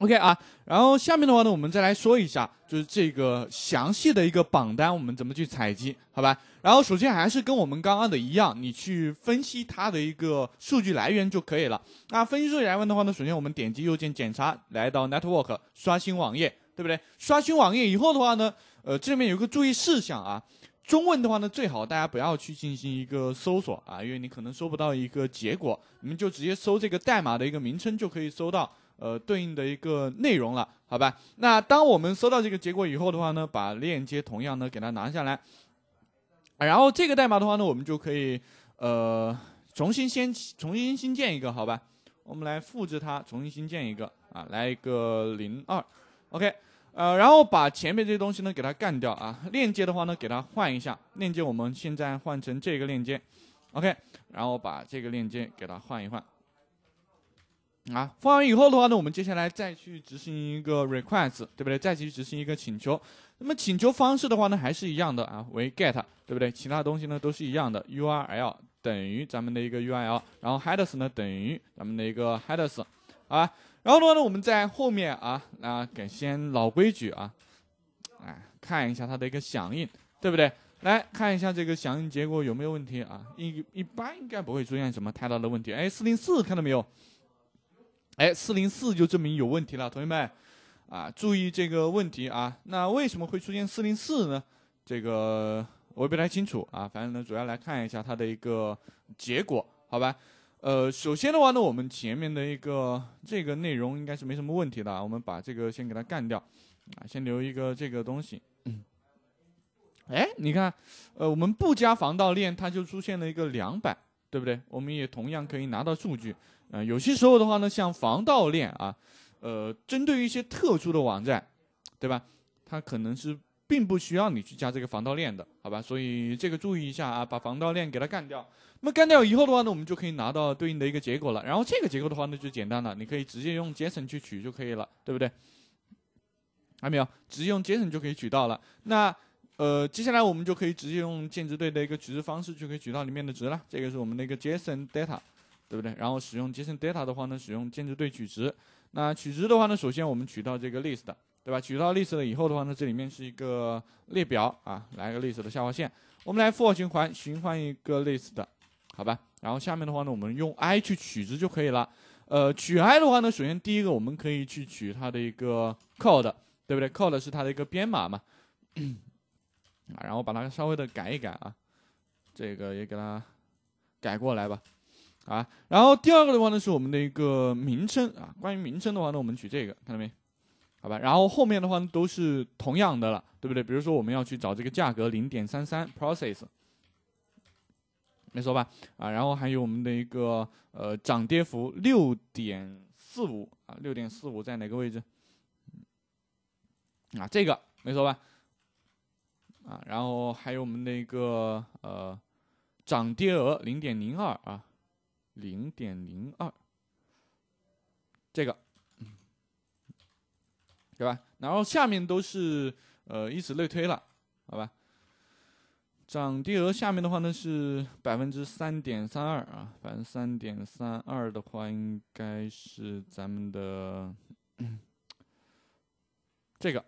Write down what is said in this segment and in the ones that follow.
OK 啊，然后下面的话呢，我们再来说一下，就是这个详细的一个榜单，我们怎么去采集，好吧？然后首先还是跟我们刚刚的一样，你去分析它的一个数据来源就可以了。那分析数据来源的话呢，首先我们点击右键检查，来到 Network 刷新网页，对不对？刷新网页以后的话呢，呃，这里面有个注意事项啊，中文的话呢，最好大家不要去进行一个搜索啊，因为你可能搜不到一个结果，你们就直接搜这个代码的一个名称就可以搜到。呃，对应的一个内容了，好吧？那当我们搜到这个结果以后的话呢，把链接同样呢给它拿下来，然后这个代码的话呢，我们就可以呃重新先重新新建一个，好吧？我们来复制它，重新新建一个啊，来一个零二，OK，呃，然后把前面这些东西呢给它干掉啊，链接的话呢给它换一下，链接我们现在换成这个链接，OK，然后把这个链接给它换一换。啊，放完以后的话呢，我们接下来再去执行一个 request，对不对？再去执行一个请求。那么请求方式的话呢，还是一样的啊，为 get，对不对？其他东西呢都是一样的，URL 等于咱们的一个 URL，然后 headers 呢等于咱们的一个 headers，啊，然后的话呢，我们在后面啊，啊，给先老规矩啊，哎，看一下它的一个响应，对不对？来看一下这个响应结果有没有问题啊？一一般应该不会出现什么太大的问题。哎，404，看到没有？哎，404就证明有问题了，同学们，啊，注意这个问题啊。那为什么会出现404呢？这个我也不太清楚啊。反正呢，主要来看一下它的一个结果，好吧？呃，首先的话呢，我们前面的一个这个内容应该是没什么问题的，我们把这个先给它干掉，啊，先留一个这个东西。哎，你看，呃，我们不加防盗链，它就出现了一个两百。对不对？我们也同样可以拿到数据，啊，有些时候的话呢，像防盗链啊，呃，针对一些特殊的网站，对吧？它可能是并不需要你去加这个防盗链的，好吧？所以这个注意一下啊，把防盗链给它干掉。那么干掉以后的话呢，我们就可以拿到对应的一个结果了。然后这个结构的话呢，就简单了，你可以直接用 JSON 去取就可以了，对不对？还没有？直接用 JSON 就可以取到了。那呃，接下来我们就可以直接用键值对的一个取值方式，就可以取到里面的值了。这个是我们的一个 JSON data，对不对？然后使用 JSON data 的话呢，使用键值对取值。那取值的话呢，首先我们取到这个 list，对吧？取到 list 了以后的话呢，这里面是一个列表啊，来个 list 的下划线。我们来 for 循环，循环一个 list 好吧？然后下面的话呢，我们用 i 去取值就可以了。呃，取 i 的话呢，首先第一个我们可以去取它的一个 code，对不对？code 是它的一个编码嘛？啊，然后把它稍微的改一改啊，这个也给它改过来吧，啊，然后第二个的话呢是我们的一个名称啊，关于名称的话呢我们取这个，看到没？好吧，然后后面的话都是同样的了，对不对？比如说我们要去找这个价格零点三三 process，没错吧？啊，然后还有我们的一个呃涨跌幅六点四五啊，六点四五在哪个位置？啊，这个没错吧？啊，然后还有我们那个呃，涨跌额零点零二啊，零点零二，这个，对吧？然后下面都是呃，以此类推了，好吧？涨跌额下面的话呢是百分之三点三二啊，百分之三点三二的话应该是咱们的 这个。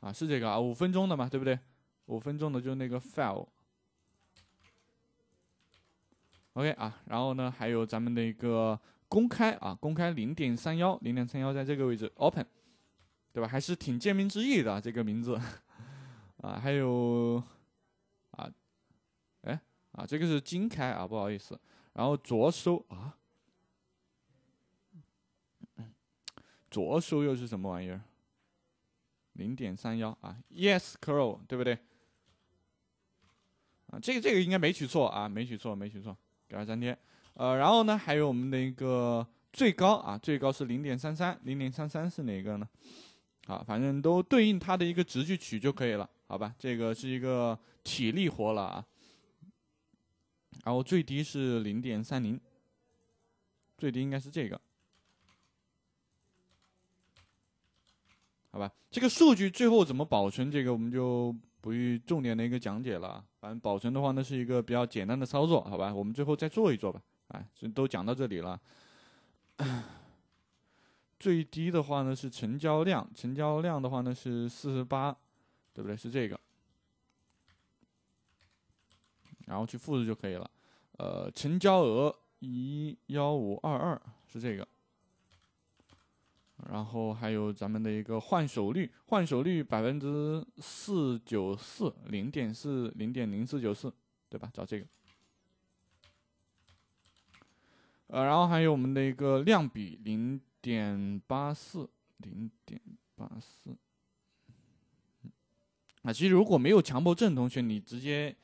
啊，是这个啊，五分钟的嘛，对不对？五分钟的就那个 f i l e OK 啊，然后呢，还有咱们的一个公开啊，公开零点三幺，零点三幺在这个位置 open，对吧？还是挺见名知义的这个名字啊，还有啊，哎啊，这个是金开啊，不好意思，然后着收啊，着收又是什么玩意儿？零点三幺啊，yes，crow，对不对？啊，这个这个应该没取错啊，没取错，没取错，给它粘贴。呃，然后呢，还有我们的一个最高啊，最高是零点三三，零点三三是哪个呢？啊，反正都对应它的一个值去取就可以了，好吧？这个是一个体力活了啊。然后最低是零点三零，最低应该是这个。好吧，这个数据最后怎么保存？这个我们就不予重点的一个讲解了。反正保存的话呢，是一个比较简单的操作。好吧，我们最后再做一做吧。哎，都讲到这里了。最低的话呢是成交量，成交量的话呢是四十八，对不对？是这个。然后去复制就可以了。呃，成交额一幺五二二是这个。然后还有咱们的一个换手率，换手率百分之四九四零点四零点零四九四，对吧？找这个。呃，然后还有我们的一个量比零点八四零点八四。啊，其实如果没有强迫症同学，你直接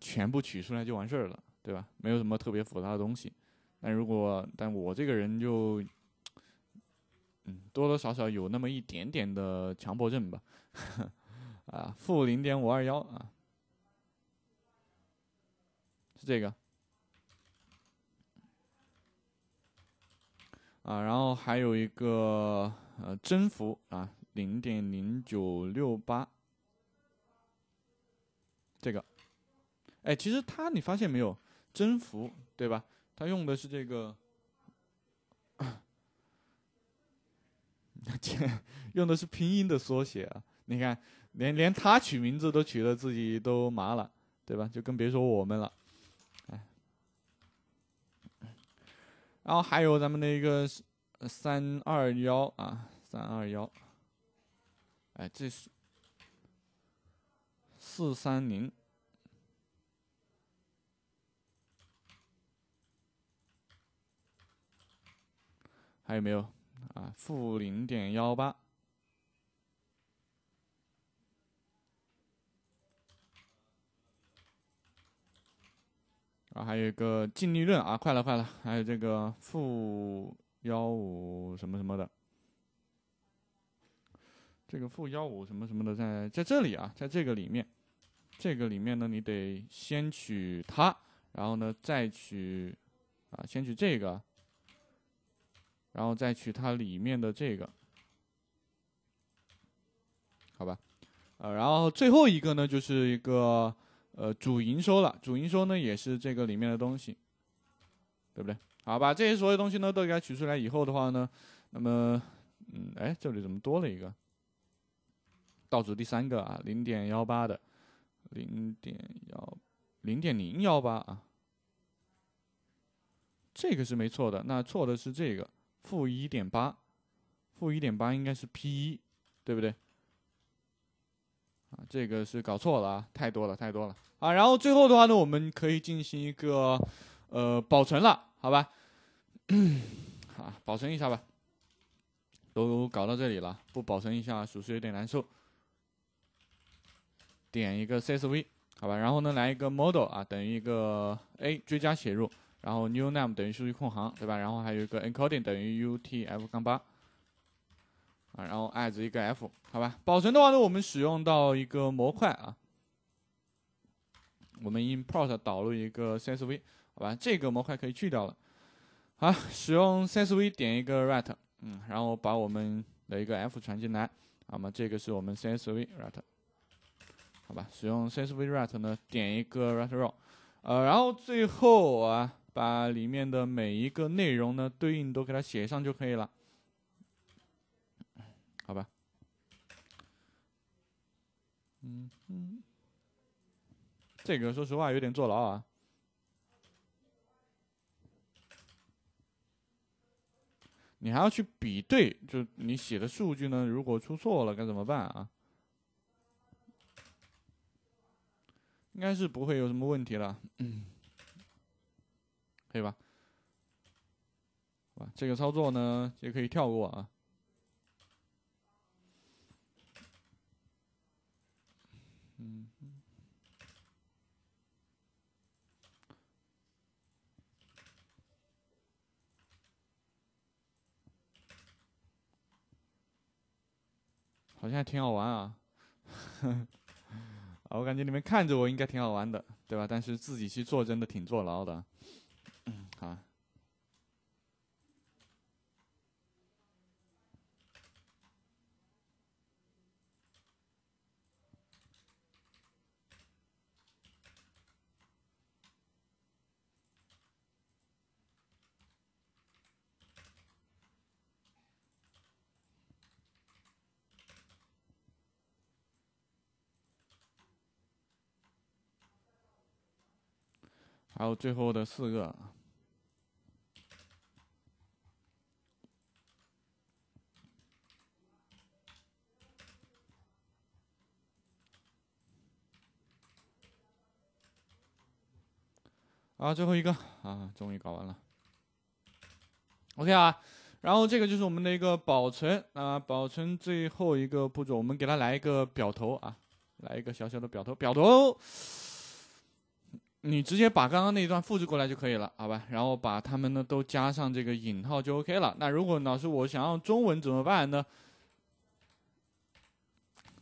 全部取出来就完事儿了，对吧？没有什么特别复杂的东西。但如果，但我这个人就。多多少少有那么一点点的强迫症吧，啊，负零点五二幺啊，是这个，啊，然后还有一个呃征幅啊零点零九六八，这个，哎，其实它你发现没有征幅对吧？它用的是这个。用的是拼音的缩写啊！你看，连连他取名字都取的自己都麻了，对吧？就更别说我们了。哎，然后还有咱们的一个三二幺啊，三二幺。哎，这是四三零，还有没有？啊，负零点幺八，啊，还有一个净利润啊，快了快了，还有这个负幺五什么什么的，这个负幺五什么什么的在在这里啊，在这个里面，这个里面呢，你得先取它，然后呢再取啊，先取这个。然后再取它里面的这个，好吧，呃，然后最后一个呢，就是一个呃主营收了，主营收呢也是这个里面的东西，对不对？好，把这些所有东西呢都给它取出来以后的话呢，那么嗯，哎，这里怎么多了一个？倒数第三个啊，零点幺八的，零点幺零点零幺八啊，这个是没错的，那错的是这个。负一点八，负一点八应该是 P 一，对不对？啊，这个是搞错了啊，太多了，太多了啊。然后最后的话呢，我们可以进行一个呃保存了，好吧？啊，保存一下吧，都搞到这里了，不保存一下，属实有点难受。点一个 CSV，好吧？然后呢，来一个 model 啊，等于一个 A 追加写入。然后 new name 等于数据空行，对吧？然后还有一个 encoding 等于 UTF- 杠八啊，然后 as 一个 f 好吧？保存的话呢，我们使用到一个模块啊，我们 import 导入一个 csv 好吧？这个模块可以去掉了。好，使用 csv 点一个 write，嗯，然后把我们的一个 f 传进来，那么这个是我们 csv write 好吧？使用 csv write 呢，点一个 write row，呃，然后最后啊。把里面的每一个内容呢，对应都给它写上就可以了，好吧？嗯嗯，这个说实话有点坐牢啊。你还要去比对，就你写的数据呢，如果出错了该怎么办啊？应该是不会有什么问题了，嗯。对吧？吧，这个操作呢也可以跳过啊。嗯好像挺好玩啊，啊，我感觉你们看着我应该挺好玩的，对吧？但是自己去做真的挺坐牢的。嗯，好。还有最后的四个啊，最后一个啊，终于搞完了。OK 啊，然后这个就是我们的一个保存啊，保存最后一个步骤，我们给它来一个表头啊，来一个小小的表头，表头。你直接把刚刚那一段复制过来就可以了，好吧？然后把它们呢都加上这个引号就 OK 了。那如果老师我想要中文怎么办呢？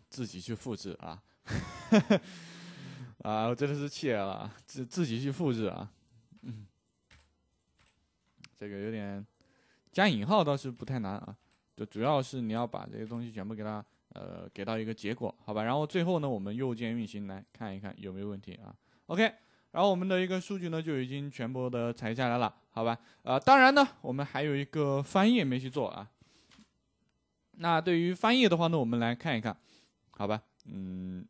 自己去复制啊！啊，我真的是气了，自自己去复制啊！嗯，这个有点加引号倒是不太难啊，就主要是你要把这些东西全部给它呃给到一个结果，好吧？然后最后呢我们右键运行来看一看有没有问题啊？OK。然后我们的一个数据呢就已经全部的采下来了，好吧？呃，当然呢，我们还有一个翻页没去做啊。那对于翻页的话呢，我们来看一看，好吧？嗯，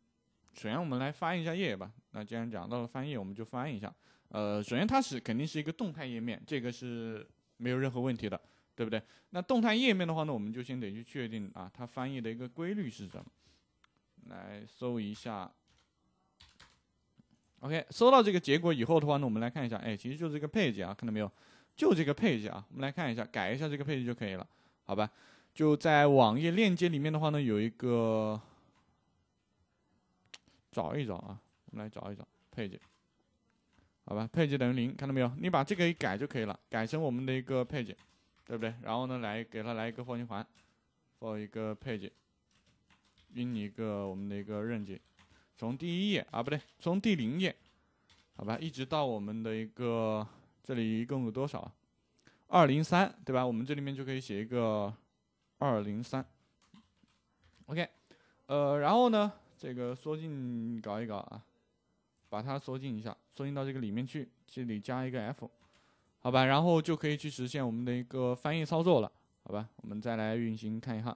首先我们来翻一下页吧。那既然讲到了翻页，我们就翻一下。呃，首先它是肯定是一个动态页面，这个是没有任何问题的，对不对？那动态页面的话呢，我们就先得去确定啊，它翻译的一个规律是什么？来搜一下。OK，收到这个结果以后的话，呢，我们来看一下，哎，其实就是一个配置啊，看到没有？就这个配置啊，我们来看一下，改一下这个配置就可以了，好吧？就在网页链接里面的话呢，有一个找一找啊，我们来找一找配置，好吧？配置等于零，看到没有？你把这个一改就可以了，改成我们的一个配置，对不对？然后呢，来给它来一个 for 循环，for 一个配置，用一个我们的一个任姐。从第一页啊，不对，从第零页，好吧，一直到我们的一个这里一共有多少？二零三，对吧？我们这里面就可以写一个二零三。OK，呃，然后呢，这个缩进搞一搞啊，把它缩进一下，缩进到这个里面去，这里加一个 F，好吧，然后就可以去实现我们的一个翻译操作了，好吧？我们再来运行看一下。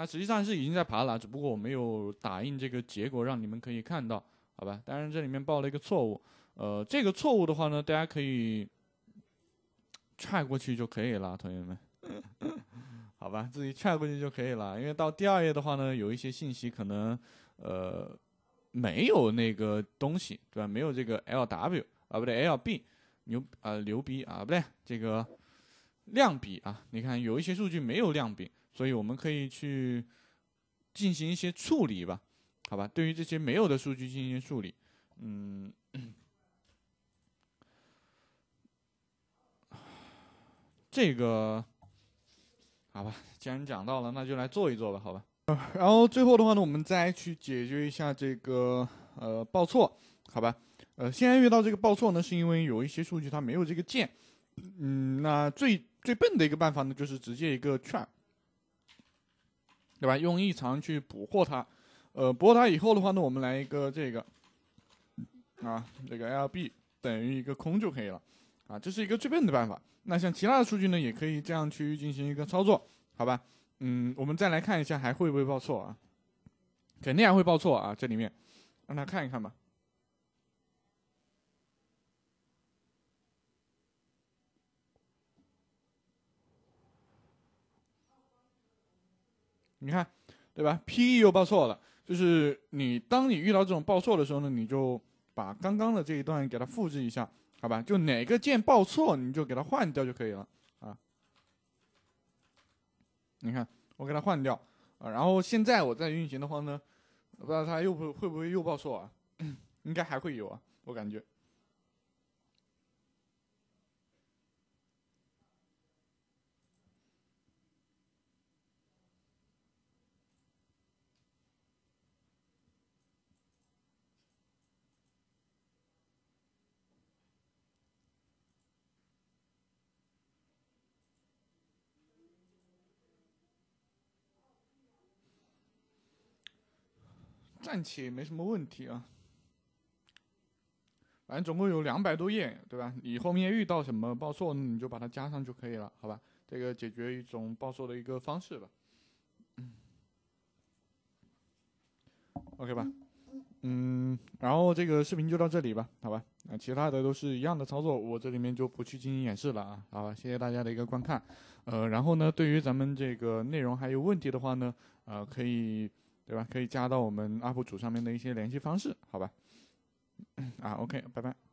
它实际上是已经在爬了，只不过我没有打印这个结果让你们可以看到，好吧？当然这里面报了一个错误，呃，这个错误的话呢，大家可以踹过去就可以了，同学们，好吧？自己踹过去就可以了，因为到第二页的话呢，有一些信息可能，呃，没有那个东西，对吧？没有这个 LW 啊不对 LB 牛啊牛逼啊不对这个。量比啊，你看有一些数据没有量比，所以我们可以去进行一些处理吧，好吧？对于这些没有的数据进行处理，嗯，这个好吧？既然讲到了，那就来做一做吧，好吧？然后最后的话呢，我们再去解决一下这个呃报错，好吧？呃，现在遇到这个报错呢，是因为有一些数据它没有这个键，嗯，那最最笨的一个办法呢，就是直接一个券，对吧？用异常去捕获它，呃，捕获它以后的话呢，我们来一个这个，啊，这个 L B 等于一个空就可以了，啊，这是一个最笨的办法。那像其他的数据呢，也可以这样去进行一个操作，好吧？嗯，我们再来看一下还会不会报错啊？肯定还会报错啊，这里面，让他看一看吧。你看，对吧？P E 又报错了。就是你当你遇到这种报错的时候呢，你就把刚刚的这一段给它复制一下，好吧？就哪个键报错，你就给它换掉就可以了啊。你看，我给它换掉，然后现在我在运行的话呢，不知道它又不会不会又报错啊？应该还会有啊，我感觉。暂且没什么问题啊，反正总共有两百多页，对吧？你后面遇到什么报错，你就把它加上就可以了，好吧？这个解决一种报错的一个方式吧。OK 吧，嗯，然后这个视频就到这里吧，好吧？其他的都是一样的操作，我这里面就不去进行演示了啊，好吧？谢谢大家的一个观看，呃，然后呢，对于咱们这个内容还有问题的话呢，呃，可以。对吧？可以加到我们 UP 主上面的一些联系方式，好吧？啊，OK，拜拜。